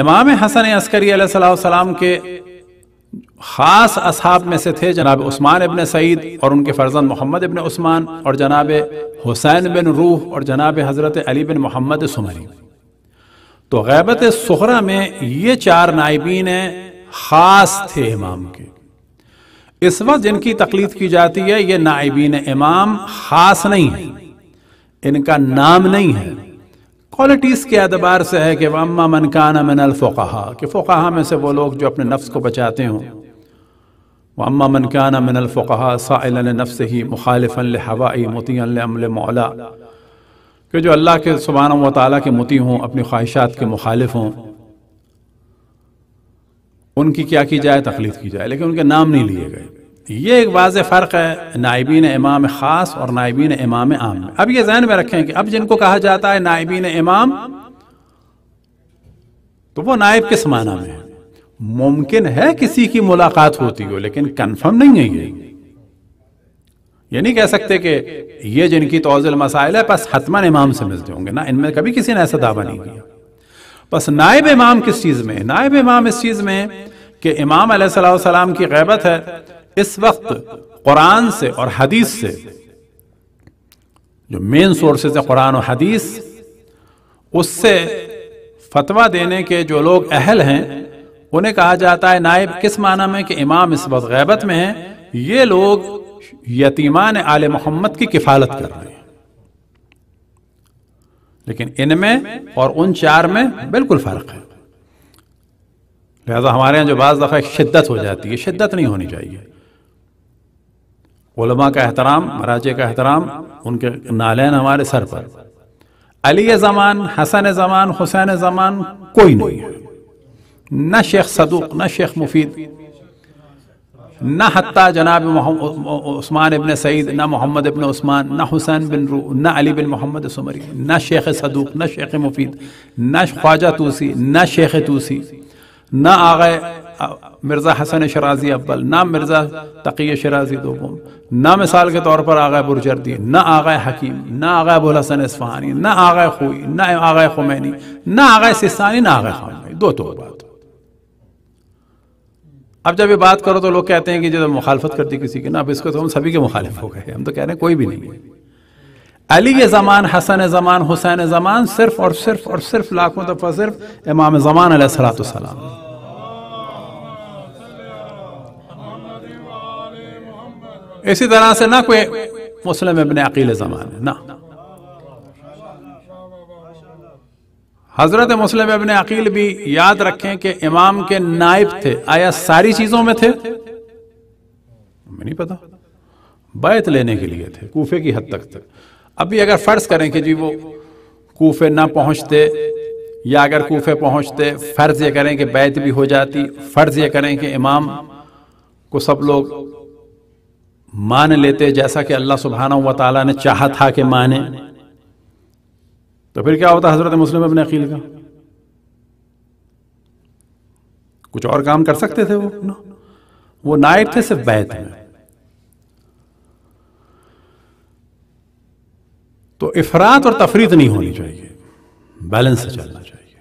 امام حسن عسکری علیہ السلام کے خاص اصحاب میں سے تھے جناب عثمان ابن سعید اور ان کے فرزند محمد ابن عثمان اور جناب حسین بن روح اور جناب حضرت علی بن محمد سمری تو غیبت سخرہ میں یہ چار نائبین خاص تھے امام کے اس وقت جن کی تقلید کی جاتی ہے یہ نائبین امام خاص نہیں ہے ان کا نام نہیں ہے کوالٹیز کے اعتبار سے ہے کہ وہ من کان من الفقہ کہ فقہا میں سے وہ لوگ جو اپنے نفس کو بچاتے ہوں وہ من کان من الفقا سا اللِ نفس ہی مخالف اللّ ہوا متی الم کہ جو اللہ کے سبحانہ و تعالیٰ کے متی ہوں اپنی خواہشات کے مخالف ہوں ان کی کیا کی جائے تخلیق کی جائے لیکن ان کے نام نہیں لیے گئے یہ ایک واضح فرق ہے نائبین امام خاص اور نائبین امام عام اب یہ ذہن میں رکھیں کہ اب جن کو کہا جاتا ہے نائبین امام تو وہ نائب کس معنی میں ممکن ہے کسی کی ملاقات ہوتی ہو لیکن کنفرم نہیں ہے یہ نہیں کہہ سکتے کہ یہ جن کی توزل مسائل ہے بس حتمن امام سمجھتے ہوں گے نا ان میں کبھی کسی نے ایسا دعویٰ نہیں کیا بس نائب امام کس چیز میں نائب امام اس چیز میں کہ امام علیہ السلام کی غیبت ہے اس وقت قرآن سے اور حدیث سے جو مین سورسز ہے قرآن و حدیث اس سے فتویٰ دینے کے جو لوگ اہل ہیں انہیں کہا جاتا ہے نائب کس معنی میں کہ امام اس وقت غیبت میں ہیں یہ لوگ یتیمان آل محمد کی کفالت کر رہے ہیں لیکن ان میں اور ان چار میں بالکل فرق ہے لہذا ہمارے ہیں جو بعض دفعہ شدت ہو جاتی ہے شدت نہیں ہونی چاہیے علماء کا احترام مراجع کا احترام ان کے نالین ہمارے سر پر علی زمان حسن زمان حسین زمان کوئی نہیں ہے نہ شیخ صدوق نہ شیخ مفید نہ حتی جناب عثمان ابن سعید نہ محمد ابن عثمان نہ حسین بن روح نہ علی بن محمد سمری نہ شیخ صدوق نہ شیخ مفید نہ خواجہ توسی نہ شیخ توسی نہ آغے مرزا حسن شرازی اول نہ مرزا تقی شرازی دوم نہ مثال کے طور پر آغا برجردی نہ آغا حکیم نہ آغا ابوالحسن اصفہانی نہ آغا خوئی نہ آغا خمینی نہ آغا سستانی نہ آغا دو تو بات اب جب یہ بات کرو تو لوگ کہتے ہیں کہ جب مخالفت کرتی کسی کی نا اب اس کو تو ہم سبھی کے مخالف ہو گئے ہم تو کہہ رہے ہیں کوئی بھی نہیں علی زمان حسن زمان حسین زمان صرف اور صرف اور صرف لاکھوں دفعہ صرف امام زمان علیہ السلام اسی طرح سے نہ کوئی مسلم ابن عقیل نہ حضرت مسلم ابن عقیل بھی یاد رکھیں کہ امام کے نائب تھے آیا ساری چیزوں میں تھے میں نہیں پتا بیعت لینے کے لیے تھے کوفے کی حد تک تھے ابھی اگر فرض کریں کہ جی وہ کوفے نہ پہنچتے یا اگر کوفے پہنچتے فرض یہ کریں کہ بیعت بھی ہو جاتی فرض یہ کریں کہ امام کو سب لوگ مان لیتے جیسا کہ اللہ سبحانہ و تعالیٰ نے چاہا تھا کہ مانے تو پھر کیا ہوتا حضرت مسلم ابن عقیل کا کچھ اور کام کر سکتے تھے وہ وہ نائٹ تھے صرف میں تو افراد اور تفریح نہیں ہونی چاہیے بیلنس چلنا چاہیے